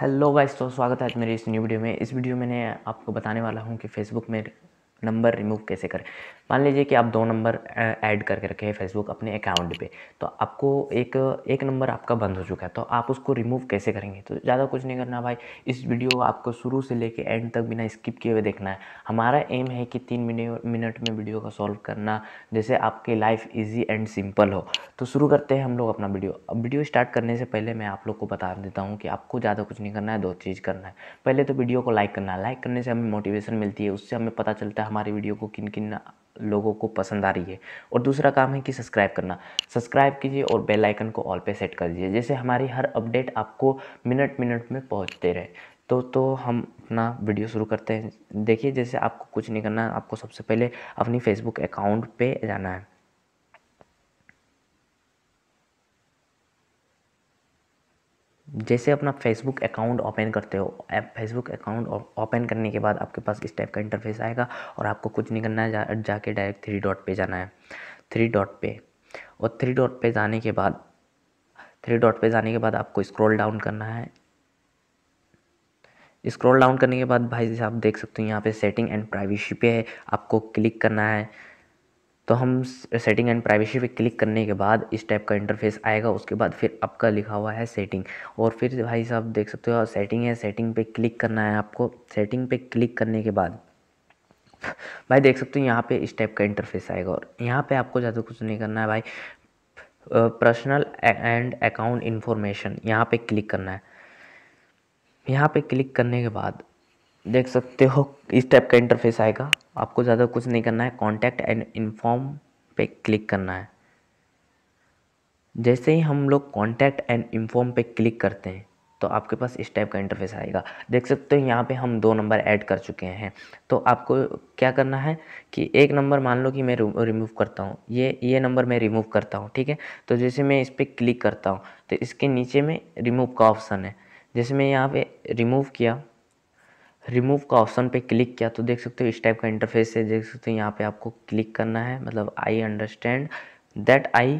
hello guys तो स्वागत है मेरी इस न्यू वीडियो में इस वीडियो में मैं आपको बताने वाला हूँ कि फेसबुक में नंबर रिमूव कैसे करें मान लीजिए कि आप दो नंबर ऐड करके रखे हैं फेसबुक अपने अकाउंट पे तो आपको एक एक नंबर आपका बंद हो चुका है तो आप उसको रिमूव कैसे करेंगे तो ज़्यादा कुछ नहीं करना भाई इस वीडियो को आपको शुरू से लेके एंड तक बिना स्किप किए हुए देखना है हमारा एम है कि तीन मिनट में वीडियो का सॉल्व करना जैसे आपकी लाइफ ईजी एंड सिंपल हो तो शुरू करते हैं हम लोग अपना वीडियो अब वीडियो स्टार्ट करने से पहले मैं आप लोग को बता देता हूँ कि आपको ज़्यादा कुछ नहीं करना है दो चीज़ करना है पहले तो वीडियो को लाइक करना है लाइक करने से हमें मोटिवेशन मिलती है उससे हमें पता चलता है हमारी वीडियो को किन किन लोगों को पसंद आ रही है और दूसरा काम है कि सब्सक्राइब करना सब्सक्राइब कीजिए और बेल आइकन को ऑल पे सेट कर दीजिए जैसे हमारी हर अपडेट आपको मिनट मिनट में पहुंचते रहे तो तो हम अपना वीडियो शुरू करते हैं देखिए जैसे आपको कुछ नहीं करना आपको सबसे पहले अपनी फेसबुक अकाउंट पे जाना है जैसे अपना फेसबुक अकाउंट ओपन करते हो ऐप फेसबुक अकाउंट ओपन करने के बाद आपके पास इस टाइप का इंटरफेस आएगा और आपको कुछ नहीं करना है जा, जाके डायरेक्ट थ्री डॉट पे जाना है थ्री डॉट पे और थ्री डॉट पे जाने के बाद थ्री डॉट पे जाने के बाद आपको स्क्रॉल डाउन करना है स्क्रॉल डाउन करने के बाद भाई आप देख सकते हो यहाँ पे सेटिंग एंड प्राइवेसी पे है आपको क्लिक करना है तो हम सेटिंग एंड प्राइवेसी पे क्लिक करने के बाद इस टाइप का इंटरफेस आएगा उसके बाद फिर आपका लिखा हुआ है सेटिंग और फिर भाई साहब देख सकते हो सेटिंग है सेटिंग पे क्लिक करना है आपको सेटिंग पे क्लिक करने के बाद भाई देख सकते हो यहाँ पे इस टाइप का इंटरफेस आएगा और यहाँ पे आपको ज़्यादा कुछ नहीं करना है भाई पर्सनल एंड अकाउंट इन्फॉर्मेशन यहाँ पर क्लिक करना है यहाँ पर क्लिक करने के बाद देख सकते हो इस टाइप का इंटरफेस आएगा आपको ज़्यादा कुछ नहीं करना है कॉन्टैक्ट एंड इन्फॉर्म पे क्लिक करना है जैसे ही हम लोग कॉन्टैक्ट एंड इन्फॉर्म पे क्लिक करते हैं तो आपके पास इस टाइप का इंटरफेस आएगा देख सकते हो यहाँ पे हम दो नंबर ऐड कर चुके हैं तो आपको क्या करना है कि एक नंबर मान लो कि मैं रिमूव करता हूँ ये ये नंबर मैं रिमूव करता हूँ ठीक है तो जैसे मैं इस पर क्लिक करता हूँ तो इसके नीचे में रिमूव का ऑप्शन है जैसे मैं यहाँ पे रिमूव किया रिमूव का ऑप्शन पे क्लिक किया तो देख सकते हो इस टाइप का इंटरफेस है देख सकते हो यहाँ पे आपको क्लिक करना है मतलब I understand that I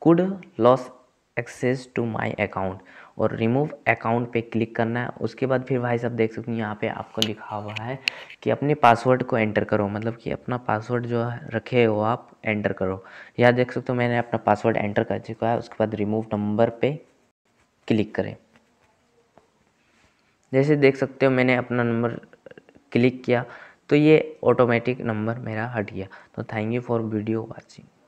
could lose access to my account और रिमूव अकाउंट पे क्लिक करना है उसके बाद फिर भाई साहब देख सकते हो यहाँ पे आपको लिखा हुआ है कि अपने पासवर्ड को एंटर करो मतलब कि अपना पासवर्ड जो रखे हो आप एंटर करो या देख सकते हो मैंने अपना पासवर्ड एंटर कर चुका है उसके बाद रिमूव नंबर पे क्लिक करें जैसे देख सकते हो मैंने अपना नंबर क्लिक किया तो ये ऑटोमेटिक नंबर मेरा हट गया तो thank you for video watching